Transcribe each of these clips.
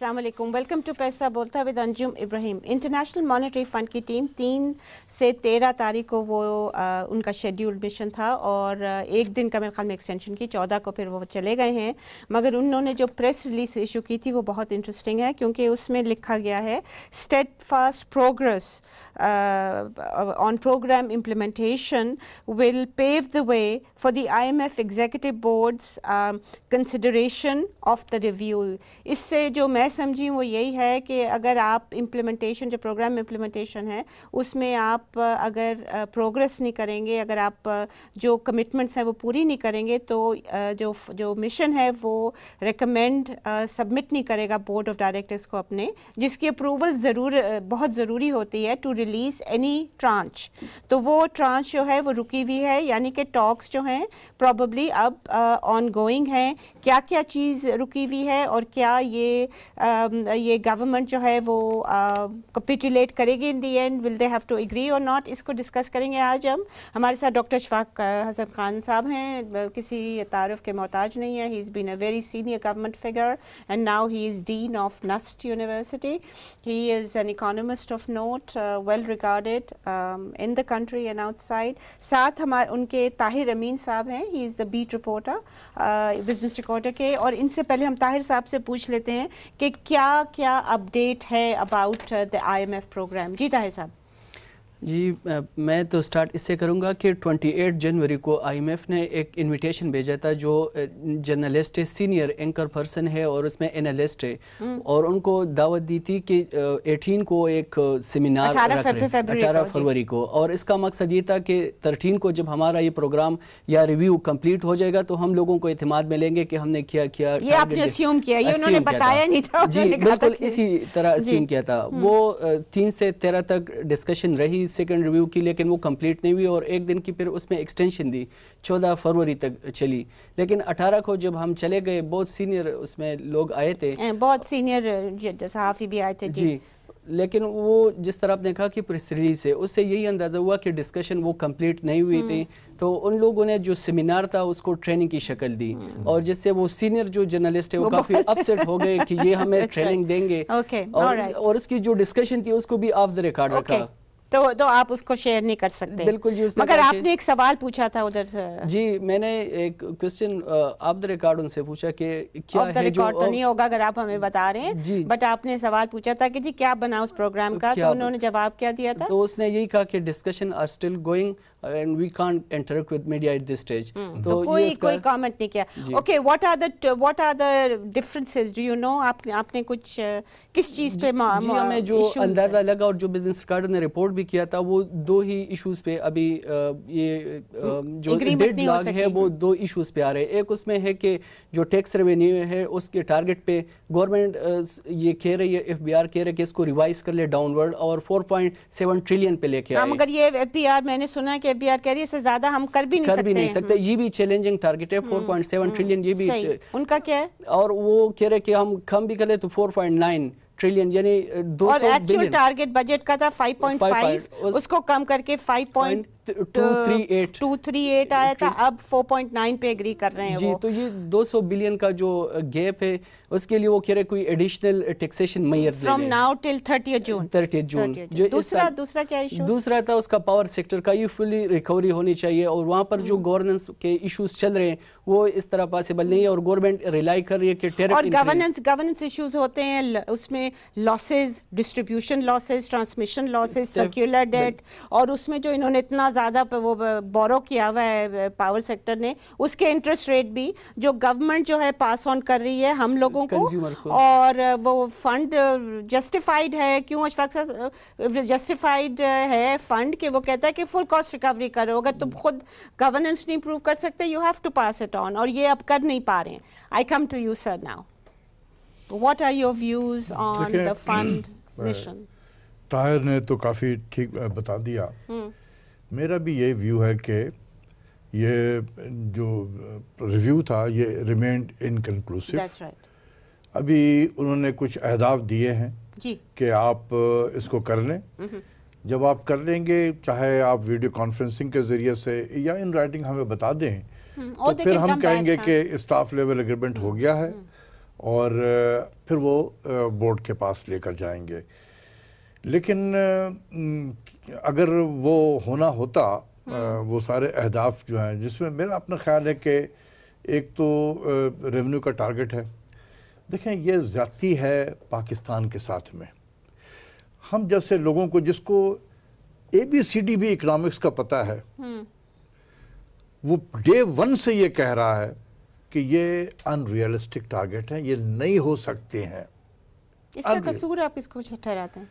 अल्लाम welcome to Paisa Bolta with Anjum Ibrahim international monetary fund की team तीन से तेरह तारीख को वो आ, उनका शेड्यूल्ड मिशन था और एक दिन का मेरे ख्याल में एक्सटेंशन की चौदह को फिर वो चले गए हैं मगर उन्होंने जो प्रेस रिलीज इशू की थी वो बहुत इंटरेस्टिंग है क्योंकि उसमें लिखा गया है state fast progress on programme implementation will pave the way for the I M F executive board's consideration of the review इससे जो मैं मैं समझी वो यही है कि अगर आप इम्प्लीमेंटेशन जो प्रोग्राम इम्प्लीमेंटेशन है उसमें आप अगर प्रोग्रेस नहीं करेंगे अगर आप जो कमिटमेंट्स हैं वो पूरी नहीं करेंगे तो जो जो मिशन है वो रिकमेंड सबमिट नहीं करेगा बोर्ड ऑफ डायरेक्टर्स को अपने जिसकी अप्रूवल ज़रूर बहुत ज़रूरी होती है टू रिलीज़ एनी ट्रांच तो वो ट्रांच जो है वो रुकी हुई है यानी कि टॉक्स जो हैं प्रॉबली अब ऑन गोइंग हैं क्या क्या चीज़ रुकी हुई है और क्या ये Um, ये गवर्नमेंट जो है वो कपिटुलेट uh, करेगी in the end will they have to agree और नॉट इसको डिस्कस करेंगे आज हम हमारे साथ डॉक्टर शफाक uh, हसन खान साहब हैं uh, किसी तारफ़ के मोहताज नहीं है he is been a very senior government figure and now he is dean of NUST university he is an economist of note well recorded in the country and outside साथ हमारे उनके ताहिर अमीन साहब हैं he is the beat reporter Business Recorder के और इनसे पहले हम ताहिर साहब से पूछ लेते हैं कि कि क्या क्या अपडेट है अबाउट द आईएमएफ प्रोग्राम जी ताहिर साहब जी मैं तो स्टार्ट इससे करूंगा कि 28 जनवरी को आईएमएफ ने एक इनविटेशन भेजा था जो जर्नलिस्ट है सीनियर एंकर पर्सन है और उसमें एनालिस्ट है हम्म। और उनको दावत दी थी कि 18 को एक सेमिनार अठारह फरवरी को और इसका मकसद ये था कि 13 को जब हमारा ये प्रोग्राम या रिव्यू कंप्लीट हो जाएगा तो हम लोगों को अहतमाद लेंगे कि हमने क्या किया जी बिल्कुल इसी तरह किया था हम्म। वो तीन से तेरह तक डिस्कशन रही तीस सेकेंड रिव्यू की लेकिन वो कंप्लीट नहीं हुई और एक दिन की फिर उसमें एक्सटेंशन दी 14 फरवरी तक चली लेकिन 18 को जब हम चले गए बहुत सीनियर उसमें लोग आए थे बहुत सीनियर सहाफ़ी भी आए थे जी, जी। लेकिन वो जिस तरह आपने कहा कि प्रेस रिलीज है उससे यही अंदाज़ा हुआ कि डिस्कशन वो कंप्लीट नहीं हुई थी हम्म। तो उन लोगों ने जो सेमिनार था उसको ट्रेनिंग की शक्ल दी हम्म। और जिससे वो सीनियर जो जर्नलिस्ट है वो, वो काफ़ी अपसेट हो गए कि ये हमें ट्रेनिंग अच्छा। देंगे okay, और, right. और उसकी जो डिस्कशन थी उसको भी ऑफ द रिकॉर्ड रखा okay. तो तो आप उसको शेयर नहीं कर सकते बिल्कुल जी मगर आपने एक सवाल पूछा था उधर से जी मैंने एक क्वेश्चन आप द रिकॉर्ड उनसे पूछा कि क्या है रिकॉर्ड तो नहीं होगा अगर आप हमें बता रहे हैं बट आपने सवाल पूछा था कि जी क्या बना उस प्रोग्राम का तो उन्होंने जवाब क्या दिया था तो उसने यही कहा कि discussion are still going Uh, and we can't interact with media at this stage. Hmm. तो, तो कोई कोई कमेंट uh, नहीं किया okay what are the what are the differences do you know आपने आपने कुछ uh, किस चीज पे जी, जी हमें जो अंदाजा लगा और जो बिजनेस रिकॉर्ड ने रिपोर्ट भी किया था वो दो ही इश्यूज पे अभी ये hmm? um, जो डेढ़ लाख है वो दो इश्यूज पे आ रहे हैं एक उसमें है कि जो टैक्स रेवेन्यू है उसके टारगेट पे गवर्नमेंट ये कह रही है एफ बी आर कह रहे कि इसको रिवाइज कर ले डाउनवर्ड और 4.7 ट्रिलियन पे लेके हाँ, आए मगर ये एफ मैंने सुना है कि के बी आर कैरियर से ज्यादा हम कर भी नहीं कर सकते भी नहीं सकते ये भी चैलेंजिंग टारगेट है सेवन हम्म, ट्रिलियन हम्म, ये भी उनका क्या है और वो कह रहे कि हम कम भी करें तो फोर पॉइंट नाइन ट्रिलियन यानी दो टारगेट बजट का था फाइव उसको कम करके फाइव पॉइंट 238 आया था अब 4.9 पे एग्री कर रहे हैं जी वो। तो ये 200 बिलियन का जो गैप है उसके लिए वो कह रहे कोई additional taxation measure from now till June June जो दूसरा दूसरा क्या इशू दूसरा था उसका पावर सेक्टर का ये फुली रिकवरी होनी चाहिए और वहाँ पर जो गवर्नेंस हम्म। के इश्यूज चल रहे हैं वो इस तरह पॉसिबल नहीं है और गवर्नमेंट रिलाई कर रही है कि और गवर्नेंस गवर्नेंस इश्यूज होते हैं उसमें losses distribution losses transmission losses circular debt और उसमें जो इन्होंने इतना ज़्यादा वो बोरो किया हुआ है पावर सेक्टर ने उसके इंटरेस्ट रेट भी जो गवर्नमेंट जो है पास ऑन कर रही है हम लोगों को, को और वो फंड जस्टिफाइड uh, है क्यों अशफाक साहब जस्टिफाइड uh, uh, है फंड कि वो कहता है कि फुल कॉस्ट रिकवरी करो अगर तुम hmm. खुद गवर्नेंस नहीं प्रूव कर सकते you have to pass it on और ये अब कर नहीं पा रहे हैं I come to you sir now what are your views on the fund mission? Tahir ने तो काफ़ी ठीक बता दिया hmm. मेरा भी ये व्यू है कि ये जो रिव्यू था ये रिमेंड इनकनक्लूसिव right. अभी उन्होंने कुछ अहदाफ दिए हैं कि आप इसको कर लें जब आप कर लेंगे चाहे आप वीडियो कॉन्फ्रेंसिंग के ज़रिए से या इन राइटिंग हमें बता दें हम्म, तो फिर हम कहेंगे कि स्टाफ लेवल एग्रीमेंट हो गया है हम्म, हम्म। और फिर वो बोर्ड के पास लेकर जाएंगे लेकिन अगर वो होना होता हाँ। वो सारे अहदाफ जो हैं जिसमें मेरा अपना ख्याल है कि एक तो रेवेन्यू का टारगेट है देखें ये ज़्यादती है पाकिस्तान के साथ में हम जैसे लोगों को जिसको ए बी सी डी भी इकनॉमिक्स का पता है हम्म। वो डे वन से ये कह रहा है कि ये अनरियलिस्टिक टारगेट है ये नहीं हो सकते हैं इसका कसूर आप इसको ठहराते हैं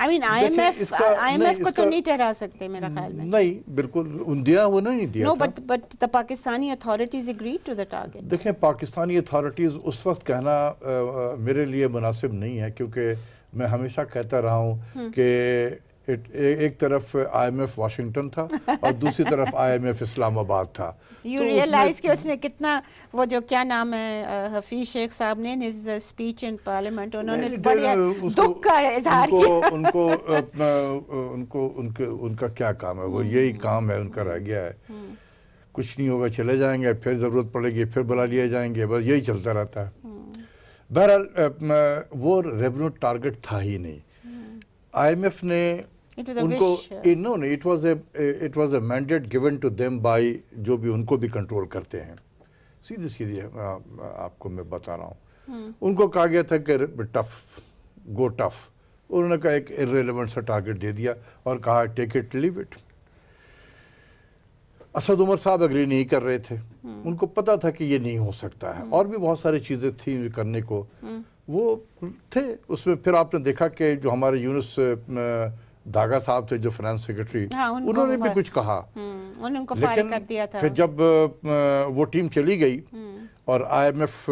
आई मीन आईएमएफ आईएमएफ को तो नहीं ठहरा सकते मेरा ख्याल में नहीं बिल्कुल दिया वो नहीं दिया no but but the Pakistani authorities to the target देखें पाकिस्तानी अथॉरिटीज उस वक्त कहना आ, मेरे लिए मुनासिब नहीं है क्योंकि मैं हमेशा कहता रहा हूँ हम्म। कि इट एक तरफ आईएमएफ वाशिंगटन था और दूसरी तरफ आईएमएफ इस्लामाबाद था यू रियलाइज तो कि उसने कितना वो जो क्या नाम है हफीज शेख साहब ने हिज स्पीच इन पार्लियामेंट उन्होंने दुख का इजहार किया उनको उनको उनके उनका क्या काम है वो हम्म। यही काम है उनका रह गया है हम्म। कुछ नहीं होगा चले जाएंगे फिर ज़रूरत पड़ेगी फिर बुला लिए जाएंगे बस यही चलता रहता है हम्म। बहरहाल वो रेवन्यू टारगेट था ही नहीं आईएमएफ ने उनको no no it was a it was a mandate given to them by जो भी उनको भी कंट्रोल करते हैं सीधे सीधे uh, आपको मैं बता रहा हूँ हम्म। उनको कहा गया था कि टफ गो टफ उन्होंने कहा एक इरेलीवेंट सा टारगेट दे दिया और कहा take it leave it Asad Umar साहब अग्री नहीं कर रहे थे हम्म। उनको पता था कि ये नहीं हो सकता है हम्म। और भी बहुत सारी चीज़ें थी करने को वो थे उसमें फिर आपने देखा कि जो हमारे यूनिस uh, दागा साहब थे जो फाइनेंस सेक्रेटरी हाँ, उन्होंने भी कुछ कहा हम्म, उनको लेकिन कर दिया था फिर जब वो टीम चली गई हम्म। और आईएमएफ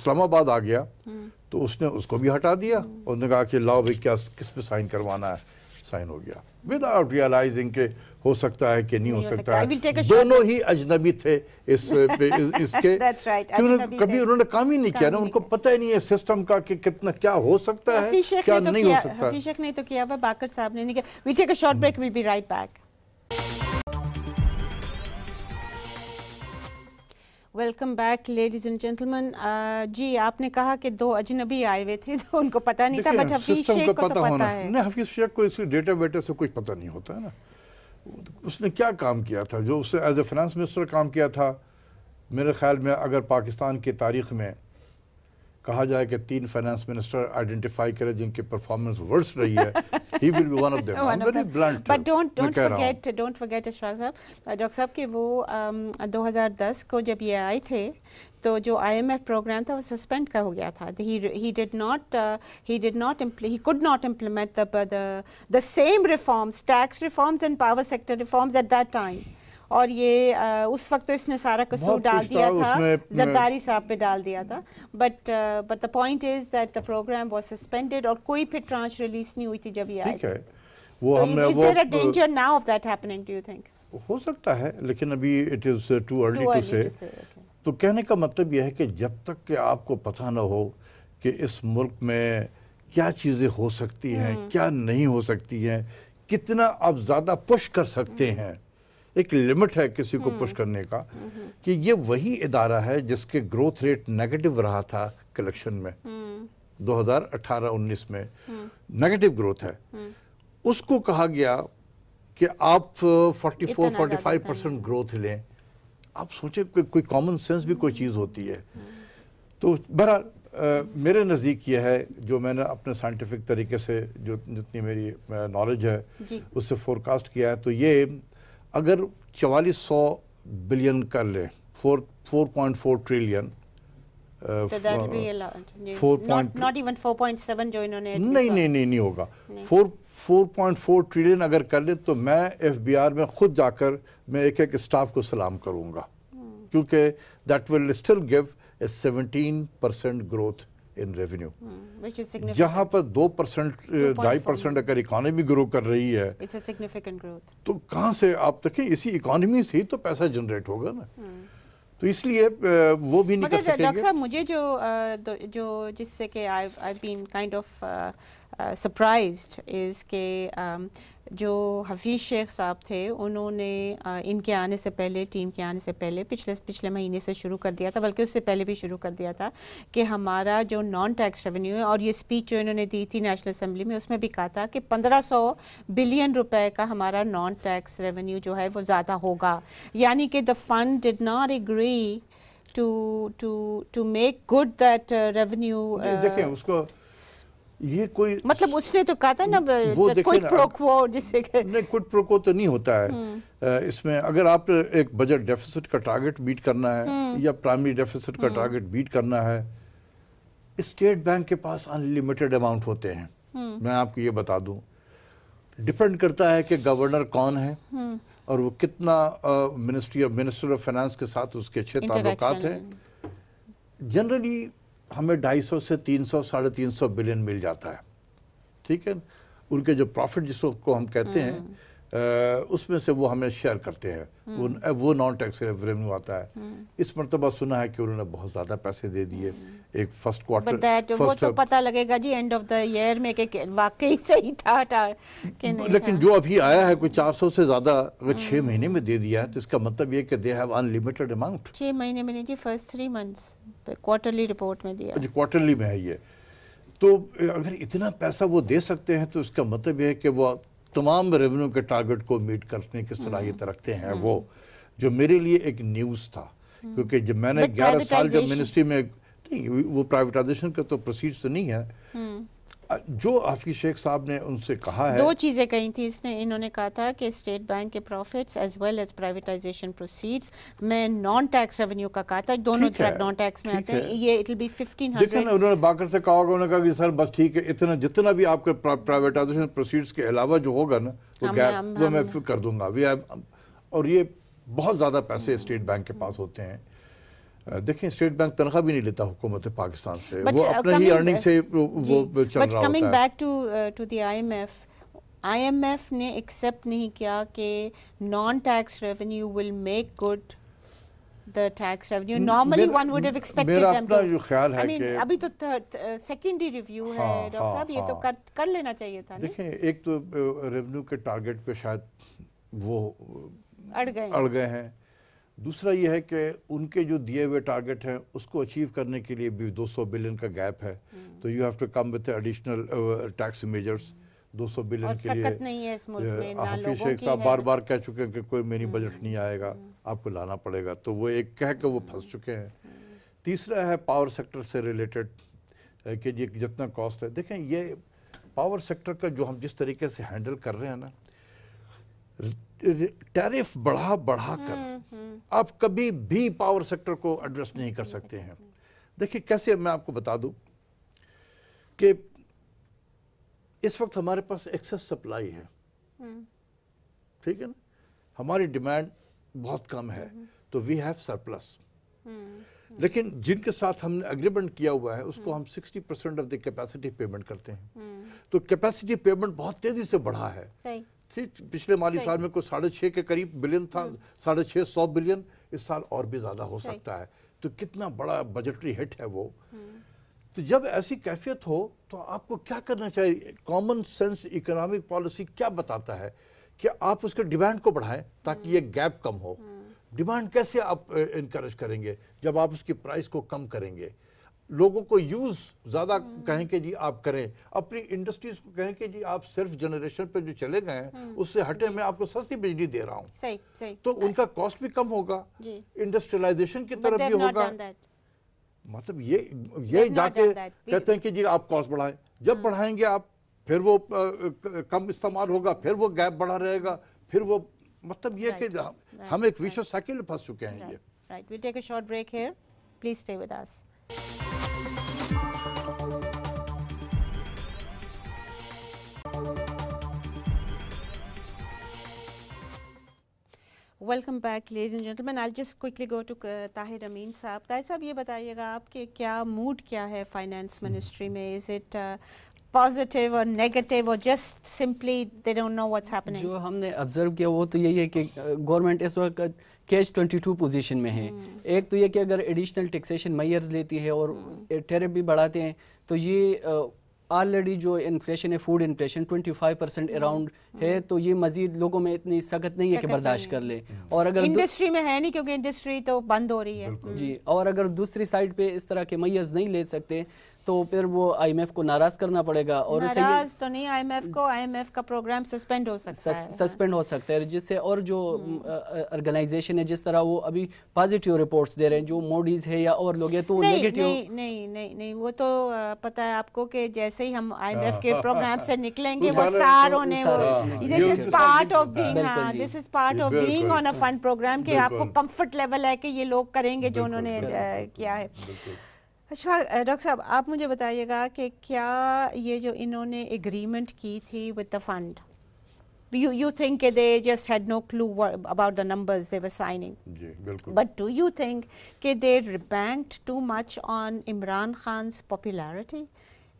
इस्लामाबाद आ गया हम्म। तो उसने उसको भी हटा दिया उन्होंने कहा कि लाओ भाई क्या किस पे साइन करवाना है साइन हो गया विदाउट रियलाइजिंग के हो सकता है कि नहीं, नहीं हो सकता है दोनों ही अजनबी थे इस, इस इसके right, क्यों कभी उन्होंने काम ही नहीं किया ना उनको पता ही नहीं है सिस्टम का कि कितना क्या हो सकता है क्या तो नहीं हो सकता हफीशक ने तो किया हुआ बाकर साहब ने नहीं किया short break will be right back welcome back ladies and gentlemen जी आपने कहा कि दो अजनबी आए हुए थे तो उनको पता नहीं था बट हफीज शेख को पता तो पता है नहीं हफीज शेख को इसी डेटा वेटा से कुछ पता नहीं होता है ना उसने क्या काम किया था जो उसने एज ए फाइनेंस मिनिस्टर काम किया था मेरे ख्याल में अगर पाकिस्तान की तारीख में कहा जाए कि तीन फाइनेंस मिनिस्टर आइडेंटिफाई करें जिनके परफॉर्मेंस वर्स रही है he will be one of them one very blunt but don't don't forget don't forget साहब डॉक्टर साहब कि वो um, 2010 को जब ये आए थे तो जो आईएमएफ प्रोग्राम था वो सस्पेंड का हो गया था he did not he did not he could not implement the the same reforms tax reforms and power sector reforms at that time और ये आ, उस वक्त तो इसने सारा कसूर डाल दिया था जरदारी साहब पे डाल दिया था but but the point is that the programme was suspended और कोई फिर ट्रांच रिलीज नहीं हुई थी जब ये ठीक है वो हमने वो danger now of that happening do you think हो सकता है लेकिन अभी it is too early to say तो कहने का मतलब यह है कि जब तक कि आपको पता ना हो कि इस मुल्क में क्या चीज़ें हो सकती हैं हम्म। क्या नहीं हो सकती हैं कितना आप ज़्यादा पुश कर सकते हम्म। हैं एक लिमिट है किसी को हम्म। पुश करने का हम्म। कि ये वही इदारा है जिसके ग्रोथ रेट नेगेटिव रहा था कलेक्शन में 2018-19 हम्म। में नेगेटिव ग्रोथ है उसको कहा गया कि आप 44-45 परसेंट ग्रोथ लें आप सोचे को, कोई कॉमन सेंस भी कोई चीज़ होती है तो बहरहाल मेरे नज़दीक यह है जो मैंने अपने साइंटिफिक तरीके से जो जितनी मेरी नॉलेज है उससे फोरकास्ट किया है तो ये अगर चवालीस सौ बिलियन कर लें four four point four trillion नहीं नहीं नहीं होगा four four point four trillion अगर कर लें तो मैं एफ बी आर में खुद जाकर मैं एक एक स्टाफ को सलाम करूंगा हम्म। क्योंकि that will still give a seventeen percent growth in revenue hmm, जहाँ पर दो परसेंट ढाई परसेंट अगर इकोनॉमी ग्रो कर रही है तो कहाँ से आप तक इसी इकोनॉमी से ही तो पैसा जनरेट होगा ना hmm. तो इसलिए वो भी नहीं मगर डॉक्टर साहब मुझे जो जो जिससे कि I I been kind of surprised इसके के जो हफीज़ शेख साहब थे उन्होंने uh, इनके आने से पहले टीम के आने से पहले पिछले पिछले महीने से शुरू कर दिया था बल्कि उससे पहले भी शुरू कर दिया था कि हमारा जो नॉन टैक्स रेवेन्यू है और ये स्पीच जो इन्होंने दी थी नेशनल असम्बली में उसमें भी कहा था कि 1500 बिलियन रुपए का हमारा नॉन टैक्स रेवेन्यू जो है वो ज़्यादा होगा यानी कि the fund did not agree to to to make good that revenue देखिए uh, उसको ये कोई मतलब उसने तो कहा था ना वो कुछ प्रोको जिसे नहीं कुछ प्रोको तो नहीं होता है हम्म। इसमें अगर आप एक बजट डेफिसिट का टारगेट बीट करना है हम्म। या प्राइमरी डेफिसिट का टारगेट हम्म। बीट करना है स्टेट बैंक के पास अनलिमिटेड अमाउंट होते हैं मैं आपको ये बता दूं डिपेंड करता है कि गवर्नर कौन है और वो कितना ministry of minister of finance के साथ उसके अच्छे ताल्लुकात हैं जनरली हमें 250 से 300 सौ साढ़े तीन बिलियन मिल जाता है ठीक है उनके जो प्रॉफिट जिसको हम कहते हैं हम्म। उसमें से वो हमें शेयर करते हैं हम्म। वो वो नॉन टैक्स रेवेन्यू आता है हम्म। इस मरतबा सुना है कि उन्होंने बहुत ज़्यादा पैसे दे दिए एक फर्स्ट क्वार्टर first वो तो पता लगेगा जी एंड ऑफ द ईयर में के, के वाकई सही था, था कि नहीं लेकिन था। जो अभी आया है कोई 400 से ज़्यादा अगर छह महीने में दे दिया है तो इसका मतलब ये कि दे हैव अनलिमिटेड अमाउंट छह महीने में नहीं जी फर्स्ट थ्री मंथ्स पे क्वार्टरली रिपोर्ट में दिया अच्छा क्वार्टरली में है ये तो अगर इतना पैसा वो दे सकते हैं तो इसका मतलब यह है कि वो तमाम रेवेन्यू के टारगेट को मीट करने की सलाहियत हम्म। रखते हैं हम्म। वो जो मेरे लिए एक न्यूज़ था हम्म। क्योंकि जब मैंने ग्यारह साल जब मिनिस्ट्री में नहीं वो प्राइवेटाइजेशन का तो प्रोसीड तो नहीं है जो आफी शेख साहब ने उनसे कहा है दो चीज़ें कही थी इसने इन्होंने कहा था कि स्टेट बैंक के profits as well as privatisation proceeds में नॉन टैक्स रेवेन्यू का कहा था दोनों तरफ नॉन टैक्स में आते हैं ये इट बी फिफ्टीन उन्होंने बाकर से कहा होगा उन्होंने कहा कि सर बस ठीक है इतना जितना भी आपके प्राइवेटाइजेशन प्रोसीड्स के अलावा जो होगा ना वो गैप वो मैं कर दूंगा वी हैव और ये बहुत ज़्यादा पैसे स्टेट बैंक के पास होते हैं देखें स्टेट बैंक तनख्वाह भी नहीं लेता हुकूमत पाकिस्तान से वो uh, अपने ही अर्निंग से वो, चल रहा coming back to to the IMF IMF ने एक्सेप्ट नहीं किया कि non tax revenue will make good the tax revenue. Normally, मेर, one would have expected मेरा अपना to. ख्याल है कि अभी तो सेकेंडरी रिव्यू uh, है हाँ, डॉक्टर हाँ, साहब ये तो हाँ। कर कर लेना चाहिए था देखें एक तो रेवेन्यू uh, के टारगेट पे शायद वो अड़ गए अड़ गए हैं दूसरा ये है कि उनके जो दिए हुए टारगेट हैं उसको अचीव करने के लिए भी 200 बिलियन का गैप है हम्म। तो you have to come with additional tax measures 200 billion के लिए हाफिज शेख साहब बार बार कह चुके हैं कि कोई मेरी बजट हम्म। नहीं आएगा हम्म। आपको लाना पड़ेगा तो वो एक कह के वो फंस चुके हैं तीसरा है पावर सेक्टर से रिलेटेड uh, कि ये जितना कॉस्ट है देखें ये पावर सेक्टर का जो हम जिस तरीके से हैंडल कर रहे हैं ना टैरिफ बढ़ा बढ़ा कर आप कभी भी पावर सेक्टर को एड्रेस नहीं कर सकते हैं देखिए कैसे मैं आपको बता दूं कि इस वक्त हमारे पास एक्सेस सप्लाई है हम्म। ठीक है ना हमारी डिमांड बहुत कम है तो वी हैव सरप्लस लेकिन जिनके साथ हमने एग्रीमेंट किया हुआ है उसको हम्म। हम 60 percent of the capacity payment करते हैं हम्म। तो कैपेसिटी पेमेंट बहुत तेजी से बढ़ा है थी पिछले माली साल में कुछ साढ़े छः के करीब बिलियन था हम्म। साढ़े छः सौ बिलियन इस साल और भी ज़्यादा हो सकता है तो कितना बड़ा बजटरी हिट है वो हम्म। तो जब ऐसी कैफियत हो तो आपको क्या करना चाहिए कॉमन सेंस इकोनॉमिक पॉलिसी क्या बताता है कि आप उसके डिमांड को बढ़ाएं ताकि हम्म। ये गैप कम हो डिमांड कैसे आप इनक्रेज करेंगे जब आप उसकी प्राइस को कम करेंगे लोगों को यूज़ ज़्यादा हम्म। कहें कि जी आप करें अपनी इंडस्ट्रीज को कहें कि जी आप सिर्फ जनरेशन पे जो चले गए हैं हम्म। उससे हटे मैं आपको सस्ती बिजली दे रहा हूँ तो सही। उनका कॉस्ट भी कम होगा इंडस्ट्रियलाइजेशन की तरफ भी होगा मतलब ये ये जाके कहते हैं कि जी आप कॉस्ट बढ़ाएं जब हाँ। बढ़ाएंगे आप फिर वो कम इस्तेमाल होगा फिर वो गैप बढ़ा रहेगा फिर वो मतलब ये कि हम, एक विशेष साइकिल फंस चुके हैं ये right we take a short break here please stay with us ladies and gentlemen. I'll just quickly go to go to Tahir Amin साहब ताहिर साहब ये बताइएगा आपके क्या मूड क्या है फाइनेंस मिनिस्ट्री में is it positive or negative और just simply they don't know what's happening जो हमने ऑब्जर्व किया वो तो यही है कि गवर्नमेंट uh, इस वक्त कैच 22 पोजीशन में है hmm. एक तो ये कि अगर एडिशनल टैक्सेशन मैयर्स लेती है और टैरिफ hmm. भी बढ़ाते हैं तो ये uh, ऑलरेडी जो इन्फ्लेशन है फूड इन्फ्लेशन 25 परसेंट अराउंड है hmm. तो ये मजीद लोगों में इतनी सख्त नहीं है कि बर्दाश्त कर ले और अगर इंडस्ट्री में है नहीं क्योंकि इंडस्ट्री तो बंद हो रही है hmm. जी और अगर दूसरी साइड पे इस तरह के मैयज नहीं ले सकते तो फिर वो आईएमएफ को नाराज करना पड़ेगा और नाराज तो नहीं आईएमएफ को आईएमएफ का प्रोग्राम सस्पेंड हो सकता सस, है सस्पेंड हो सकता है जिससे और जो ऑर्गेनाइजेशन हम्म। है जिस तरह वो अभी पॉजिटिव रिपोर्ट्स दे रहे हैं जो मोडीज है या और लोग है तो नेगेटिव नहीं, नहीं नहीं नहीं वो तो पता है आपको कि जैसे ही हम आईएमएफ के प्रोग्राम से निकलेंगे वो सार होने वो this is part of being this is part of being on a fund programme के आपको कंफर्ट लेवल है कि ये लोग करेंगे जो उन्होंने किया है अच्छा डॉक्टर साहब आप मुझे बताइएगा कि क्या ये जो इन्होंने एग्रीमेंट की थी with the fund you you think के they just had no clue about the numbers they were signing जी बिल्कुल बट डू यू थिंक के they banked too much on Imran Khan popularity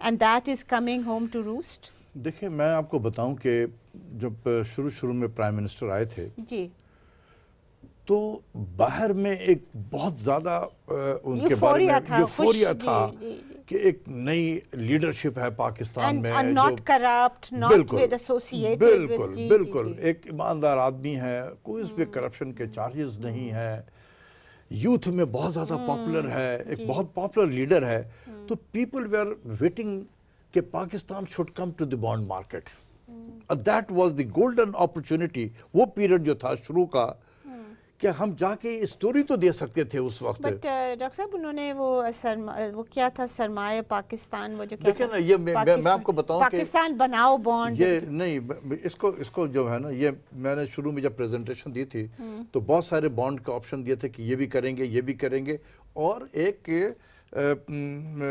and that is coming home to roost देखिए मैं आपको बताऊं कि जब शुरू शुरू में प्राइम मिनिस्टर आए थे जी तो बाहर में एक बहुत ज़्यादा उनके बारे में था, यूफोरिया था कि एक नई लीडरशिप है पाकिस्तान में नॉट करप्ट नॉट एसोसिएटेड बिल्कुल बिल्कुल एक ईमानदार आदमी है कोई उस पर करप्शन hmm. के चार्जेस नहीं है यूथ में बहुत ज़्यादा पॉपुलर hmm. है एक बहुत पॉपुलर लीडर है hmm. तो पीपल वे आर वेटिंग के Pakistan should come to the bond market that was the golden opportunity वो पीरियड जो था शुरू का कि हम जाके स्टोरी तो दे सकते थे उस वक्त बट uh, डॉक्टर साहब उन्होंने वो सरमा, uh, uh, वो क्या था सरमाए पाकिस्तान वो जो क्या देखिए ना ये मैं, मैं आपको बताऊं पाकिस्तान बनाओ बॉन्ड ये नहीं इसको इसको जो है ना ये मैंने शुरू में जब प्रेजेंटेशन दी थी हम्म। तो बहुत सारे बॉन्ड का ऑप्शन दिए थे कि ये भी करेंगे ये भी करेंगे और एक mm,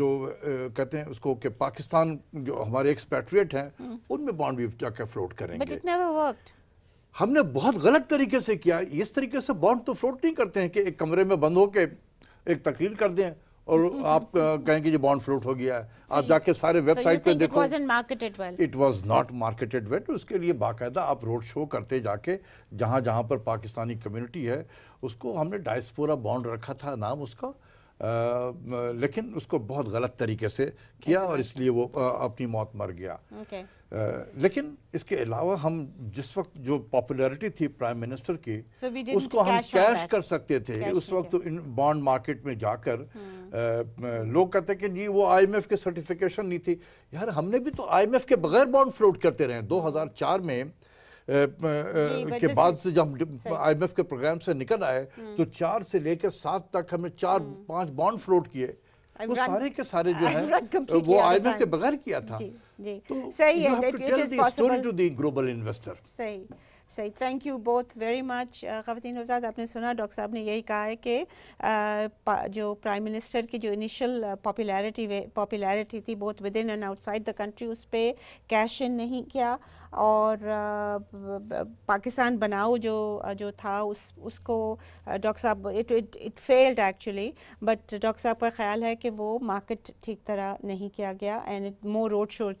जो कहते हैं उसको कि पाकिस्तान जो हमारे एक्सपैट्रिएट हैं हम्म। उनमें बॉन्ड भी जाकर फ्लोट करेंगे हमने बहुत गलत तरीके से किया इस तरीके से बॉन्ड तो फ्लोट नहीं करते हैं कि एक कमरे में बंद होके एक तकरीर कर दें और आप कहें कि बॉन्ड फ्लोट हो गया है आप जाके सारे वेबसाइट तो पे देखो it was not marketed well उसके लिए बाकायदा आप रोड शो करते जाके जहाँ जहाँ पर पाकिस्तानी कम्युनिटी है उसको हमने डायस्पोरा बॉन्ड रखा था नाम उसका आ, लेकिन उसको बहुत गलत तरीके से किया और इसलिए वो अपनी मौत मर गया okay. लेकिन इसके अलावा हम जिस वक्त जो पॉपुलैरिटी थी प्राइम मिनिस्टर की so उसको हम कैश कर सकते थे उस वक्त इन बॉन्ड मार्केट में जाकर hmm. लोग कहते कि जी वो आईएमएफ के सर्टिफिकेशन नहीं थी यार हमने भी तो आईएमएफ के बगैर बॉन्ड फ्लोट करते रहे 2004 में के बाद से जब आईएमएफ के प्रोग्राम से निकल आए hmm. तो चार से लेकर सात तक हमने चार hmm. पांच बॉन्ड फ्लोट किए वो सारे के सारे जो है वो आईएमएफ के बगैर किया था जी जी तो सही है it is possible to the global investor सही सही thank you both very much ख़वान रजाद आपने सुना डॉक्टर साहब ने यही कहा है कि uh, जो प्राइम मिनिस्टर की जो इनिशियल पॉपुलैरिटी पॉपुलैरिटी थी बहुत within and outside the country उस पर कैश इन नहीं किया और आ, uh, पाकिस्तान बनाओ जो uh, जो था उस उसको डॉक्टर साहब it it it failed actually but doctor साहब का ख्याल है कि वो मार्केट ठीक तरह नहीं किया गया and it more road shows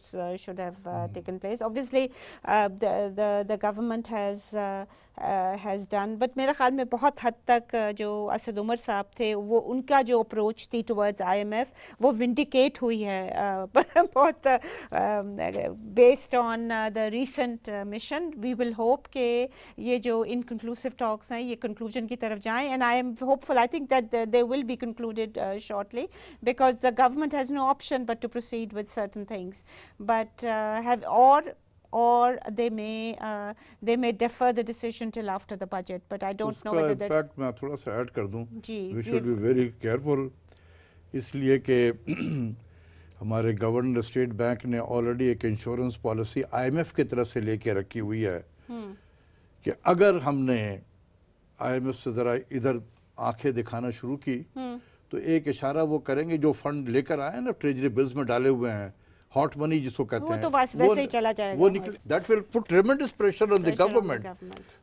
should have taken place obviously the government है has uh, uh, has done but mera khayal mein bahut had tak jo asad umar the approach thi towards imf wo vindicate hui uh, um, based on the recent mission we will hope ke ye jo inconclusive talks hain ye conclusion ki taraf and i am hopeful i think that they will be concluded shortly because the government has no option but to proceed with certain things but have or or they may uh, they may defer the decision till after the budget but i don't know whether that मैं थोड़ा सा add कर दूं जी we should be very careful इसलिए कि हमारे governor state bank ने already एक इंश्योरेंस पॉलिसी आईएमएफ की तरफ से लेके रखी हुई है हम्म। कि अगर हमने आईएमएफ से ज़रा इधर आंखें दिखाना शुरू की हम्म। तो एक इशारा वो करेंगे जो फंड लेकर आए ना ट्रेजरी बिल्स में डाले हुए हैं हॉट मनी जिसको कहते वो तो वैसे ही चला जाएगा वो निकल that will put tremendous pressure on the government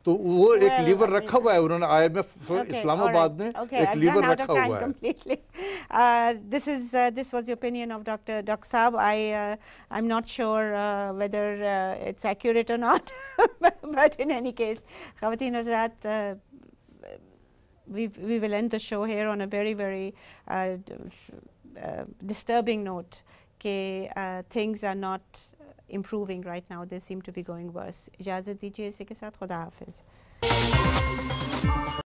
तो वो एक लीवर रखा हुआ है उन्होंने आईएमएफ इस्लामाबाद ने एक लीवर रखा हुआ है this is this was your opinion of doctor doctor साहब I I am not sure whether it's accurate और not but in any case खातिन हजरात we, we will end the show here on a very, very uh, uh, कि things are not improving right now they seem to be going worse इजाज़त दीजिए इसी के साथ खुदा हाफिज़